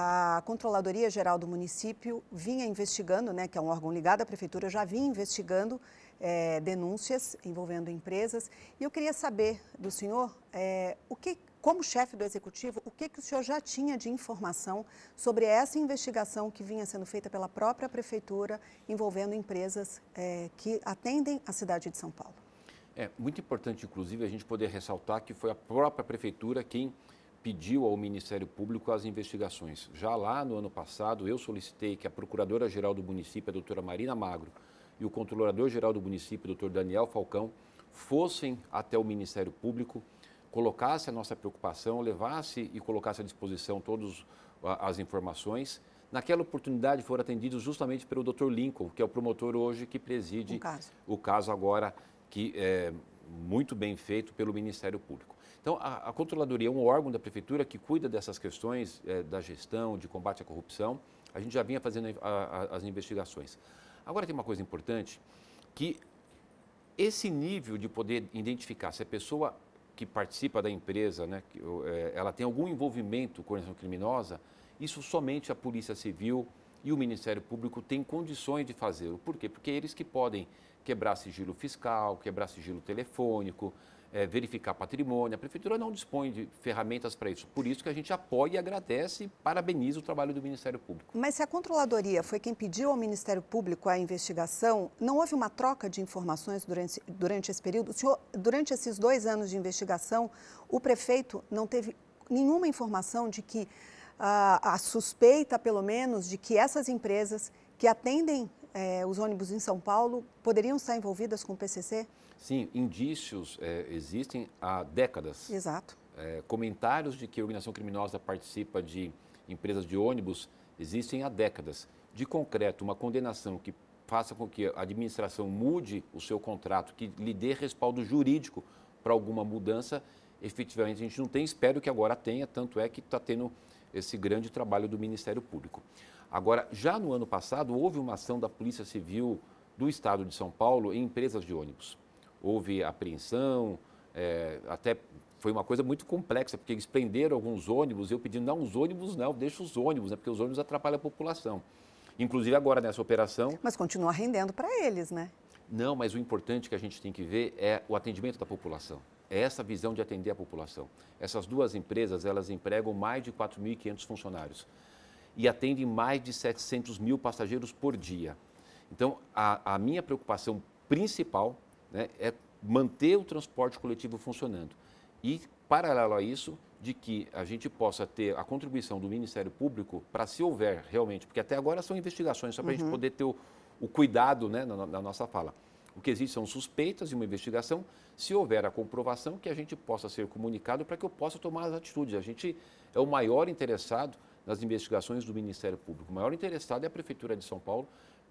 a Controladoria Geral do Município vinha investigando, né, que é um órgão ligado à Prefeitura, já vinha investigando é, denúncias envolvendo empresas. E eu queria saber do senhor, é, o que, como chefe do Executivo, o que, que o senhor já tinha de informação sobre essa investigação que vinha sendo feita pela própria Prefeitura envolvendo empresas é, que atendem a cidade de São Paulo? É muito importante, inclusive, a gente poder ressaltar que foi a própria Prefeitura quem pediu ao Ministério Público as investigações. Já lá no ano passado, eu solicitei que a Procuradora-Geral do município, a doutora Marina Magro, e o Controlador-Geral do município, o doutor Daniel Falcão, fossem até o Ministério Público, colocasse a nossa preocupação, levasse e colocasse à disposição todas as informações. Naquela oportunidade foram atendidos justamente pelo Dr. Lincoln, que é o promotor hoje que preside um caso. o caso agora, que é muito bem feito pelo Ministério Público. Então, a, a controladoria é um órgão da prefeitura que cuida dessas questões é, da gestão, de combate à corrupção. A gente já vinha fazendo a, a, as investigações. Agora tem uma coisa importante que esse nível de poder identificar se a pessoa que participa da empresa, né, que, é, ela tem algum envolvimento com a organização criminosa, isso somente a Polícia Civil e o Ministério Público têm condições de fazê-lo. Por quê? Porque é eles que podem quebrar sigilo fiscal, quebrar sigilo telefônico, é, verificar patrimônio. A prefeitura não dispõe de ferramentas para isso. Por isso que a gente apoia e agradece e parabeniza o trabalho do Ministério Público. Mas se a controladoria foi quem pediu ao Ministério Público a investigação, não houve uma troca de informações durante, durante esse período? Senhor, durante esses dois anos de investigação, o prefeito não teve nenhuma informação de que a, ah, a suspeita, pelo menos, de que essas empresas que atendem é, os ônibus em São Paulo poderiam estar envolvidas com o PCC? Sim, indícios é, existem há décadas. Exato. É, comentários de que a organização criminosa participa de empresas de ônibus existem há décadas. De concreto, uma condenação que faça com que a administração mude o seu contrato, que lhe dê respaldo jurídico para alguma mudança, efetivamente a gente não tem, espero que agora tenha, tanto é que está tendo esse grande trabalho do Ministério Público. Agora, já no ano passado, houve uma ação da Polícia Civil do Estado de São Paulo em empresas de ônibus. Houve apreensão, é, até foi uma coisa muito complexa, porque eles prenderam alguns ônibus, eu pedindo, não, os ônibus não, deixa os ônibus, né, porque os ônibus atrapalham a população. Inclusive agora nessa operação. Mas continua rendendo para eles, né? Não, mas o importante que a gente tem que ver é o atendimento da população. É essa visão de atender a população. Essas duas empresas, elas empregam mais de 4.500 funcionários e atende mais de 700 mil passageiros por dia. Então, a, a minha preocupação principal né, é manter o transporte coletivo funcionando. E, paralelo a isso, de que a gente possa ter a contribuição do Ministério Público para, se houver realmente, porque até agora são investigações, só para a uhum. gente poder ter o, o cuidado né, na, na, nossa fala. O que existe são suspeitas e uma investigação. Se houver a comprovação, que a gente possa ser comunicado para que eu possa tomar as atitudes. A gente é o maior interessado nas investigações do Ministério Público. O maior interessado é a Prefeitura de São Paulo,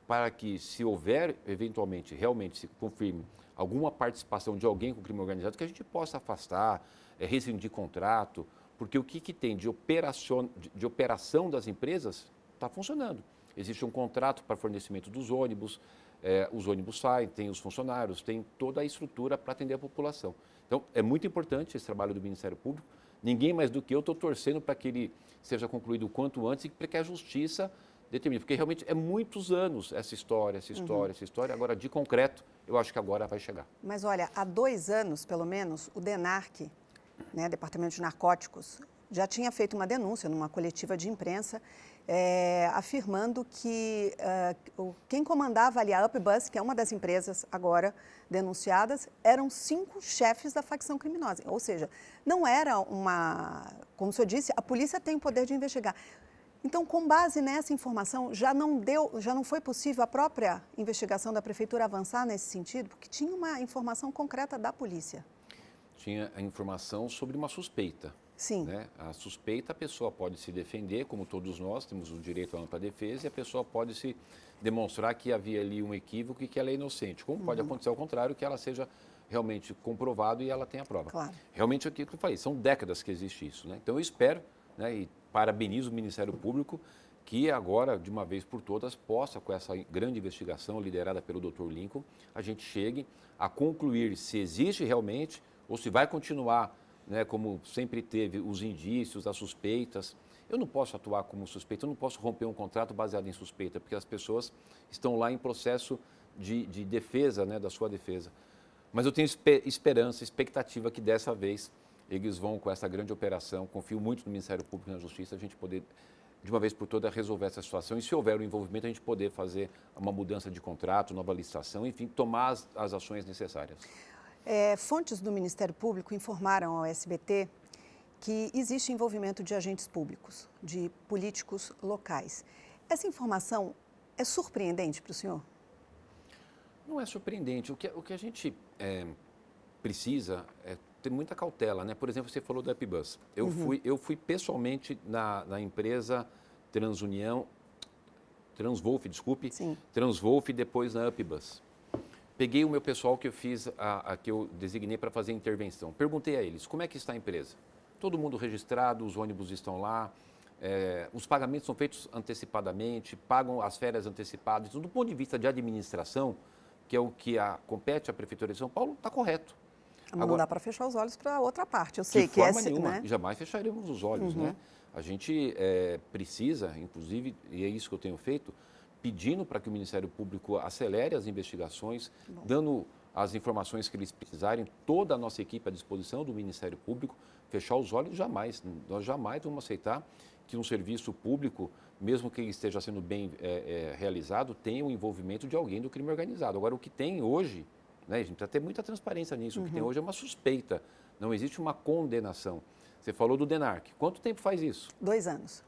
para que, se houver eventualmente, realmente se confirme alguma participação de alguém com crime organizado, que a gente possa afastar, é, rescindir contrato, porque o que, que tem de, operacion, de, de operação das empresas está funcionando. Existe um contrato para fornecimento dos ônibus, é, os ônibus saem, tem os funcionários, tem toda a estrutura para atender a população. Então, é muito importante esse trabalho do Ministério Público Ninguém mais do que eu estou torcendo para que ele seja concluído o quanto antes e para que a justiça determine. Porque realmente é muitos anos essa história, essa história, uhum. essa história. Agora, de concreto, eu acho que agora vai chegar. Mas olha, há dois anos, pelo menos, o DENARC, né, Departamento de Narcóticos, já tinha feito uma denúncia numa coletiva de imprensa é, afirmando que uh, quem comandava ali a UpBus, que é uma das empresas agora denunciadas, eram cinco chefes da facção criminosa. Ou seja, não era uma. Como o senhor disse, a polícia tem o poder de investigar. Então, com base nessa informação, já não deu, já não foi possível a própria investigação da prefeitura avançar nesse sentido, porque tinha uma informação concreta da polícia. Tinha a informação sobre uma suspeita, Sim. Né? A suspeita, a pessoa pode se defender, como todos nós temos o direito à ampla defesa, e a pessoa pode se demonstrar que havia ali um equívoco e que ela é inocente. Como uhum. pode acontecer ao contrário, que ela seja realmente comprovado e ela tenha a prova. Claro. Realmente é aquilo que eu falei, são décadas que existe isso. Né? Então eu espero né, e parabenizo o Ministério Público que agora, de uma vez por todas, possa, com essa grande investigação liderada pelo Dr. Lincoln, a gente chegue a concluir se existe realmente ou se vai continuar né, como sempre teve os indícios, as suspeitas. Eu não posso atuar como suspeito, eu não posso romper um contrato baseado em suspeita, porque as pessoas estão lá em processo de, de defesa, né, da sua defesa. Mas eu tenho esperança, expectativa que dessa vez eles vão com essa grande operação. Confio muito no Ministério Público e na Justiça, a gente poder, de uma vez por toda, resolver essa situação. E se houver o um envolvimento, a gente poder fazer uma mudança de contrato, nova licitação, enfim, tomar as, as ações necessárias. É, fontes do Ministério Público informaram ao SBT que existe envolvimento de agentes públicos, de políticos locais. Essa informação é surpreendente para o senhor? Não é surpreendente. O que, o que a gente é, precisa é ter muita cautela, né? Por exemplo, você falou do Epibus. Eu, uhum. fui, eu fui pessoalmente na, na empresa Transunião, Transvolf, desculpe, Transwolf Transvolf e depois na Epibus peguei o meu pessoal que eu fiz, a, a que eu designei para fazer intervenção. Perguntei a eles, como é que está a empresa? Todo mundo registrado, os ônibus estão lá, é, os pagamentos são feitos antecipadamente, pagam as férias antecipadas. Do ponto de vista de administração, que é o que a, compete à Prefeitura de São Paulo, está correto. Não Agora, dá para fechar os olhos para outra parte. Eu sei que é nenhuma, né? jamais fecharemos os olhos, uhum. né? A gente é, precisa, inclusive, e é isso que eu tenho feito, pedindo para que o Ministério Público acelere as investigações, Bom. dando as informações que eles precisarem, toda a nossa equipe à disposição do Ministério Público, fechar os olhos jamais. Nós jamais vamos aceitar que um serviço público, mesmo que esteja sendo bem é, é, realizado, tenha o envolvimento de alguém do crime organizado. Agora, o que tem hoje, né, a gente precisa ter muita transparência nisso, uhum. o que tem uhum. hoje é uma suspeita, não existe uma condenação. Você falou do DENARC. Quanto tempo faz isso? Dois anos.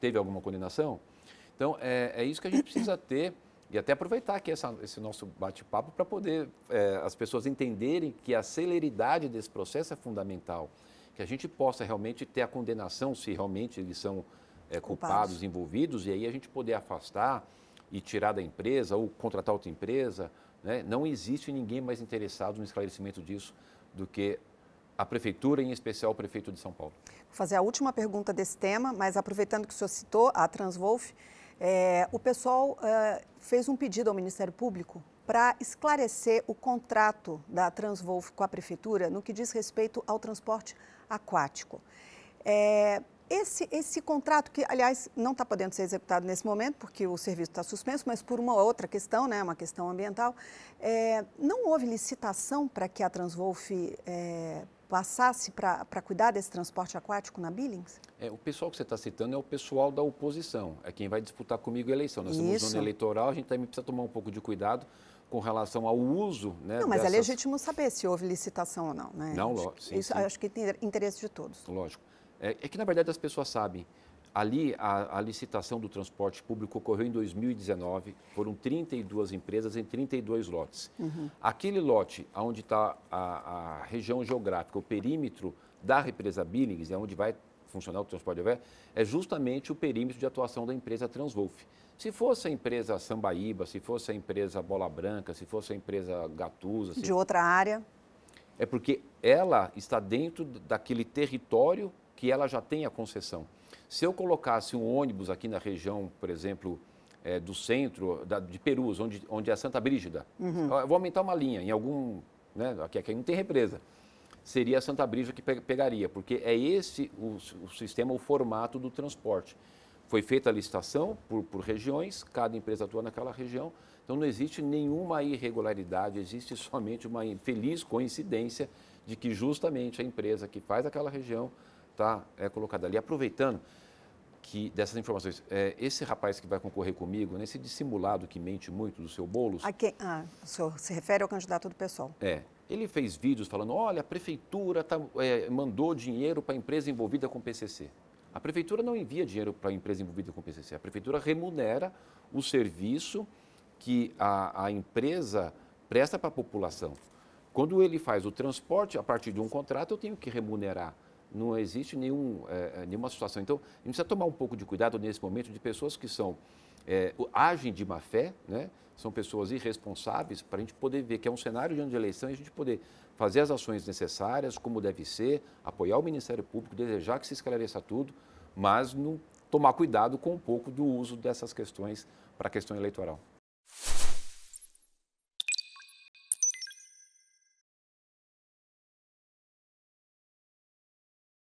Teve alguma condenação? Então, é, é isso que a gente precisa ter. E até aproveitar aqui essa, esse nosso bate-papo para poder é, as pessoas entenderem que a celeridade desse processo é fundamental. Que a gente possa realmente ter a condenação, se realmente eles são é, culpados, culpados, envolvidos, e aí a gente poder afastar e tirar da empresa ou contratar outra empresa. Né? Não existe ninguém mais interessado no esclarecimento disso do que a prefeitura, em especial o prefeito de São Paulo. Vou fazer a última pergunta desse tema, mas aproveitando que o senhor citou a Transwolf. É, o pessoal é, fez um pedido ao Ministério Público para esclarecer o contrato da Transvolf com a Prefeitura no que diz respeito ao transporte aquático. É, esse, esse contrato, que aliás não está podendo ser executado nesse momento, porque o serviço está suspenso, mas por uma outra questão, né, uma questão ambiental, é, não houve licitação para que a Transvolf é, passasse para cuidar desse transporte aquático na Billings? É, o pessoal que você está citando é o pessoal da oposição, é quem vai disputar comigo a eleição. Nós Isso. temos zona eleitoral, a gente também precisa tomar um pouco de cuidado com relação ao uso, né? Não, mas é dessas... é legítimo saber se houve licitação ou não, né? Não, lógico. Isso acho que tem interesse de todos. Lógico. É, é que na verdade as pessoas sabem. Ali, a, a, licitação do transporte público ocorreu em 2019, foram 32 empresas em 32 lotes. Uhum. Aquele lote onde está a, a, região geográfica, o perímetro da represa Billings, é onde vai funcionar o transporte de é justamente o perímetro de atuação da empresa Transwolf. Se fosse a empresa Sambaíba, se fosse a empresa Bola Branca, se fosse a empresa Gatusa... De se... outra área? É porque ela está dentro daquele território que ela já tem a concessão. Se eu colocasse um ônibus aqui na região, por exemplo, é, do centro, da, de Perus, onde, onde é Santa Brígida, uhum. vou aumentar uma linha em algum. Né, aqui, aqui não tem represa. Seria a Santa Brígida que pe pegaria, porque é esse o, o sistema, o formato do transporte. Foi feita a licitação por, por regiões, cada empresa atua naquela região, então não existe nenhuma irregularidade, existe somente uma infeliz coincidência de que justamente a empresa que faz aquela região está é, colocado ali. Aproveitando que dessas informações, é, esse rapaz que vai concorrer comigo, nesse né, dissimulado que mente muito do seu Boulos... A quem, ah, o senhor se refere ao candidato do pessoal? É. Ele fez vídeos falando, olha, a prefeitura tá, é, mandou dinheiro para a empresa envolvida com o PCC. A prefeitura não envia dinheiro para a empresa envolvida com o PCC. A prefeitura remunera o serviço que a, a empresa presta para a população. Quando ele faz o transporte, a partir de um contrato, eu tenho que remunerar não existe nenhum, é, é, nenhuma situação. Então, a gente precisa tomar um pouco de cuidado nesse momento de pessoas que são é, agem de má fé, né? são pessoas irresponsáveis, para a gente poder ver que é um cenário de ano de eleição e a gente poder fazer as ações necessárias, como deve ser, apoiar o Ministério Público, desejar que se esclareça tudo, mas não tomar cuidado com um pouco do uso dessas questões para a questão eleitoral.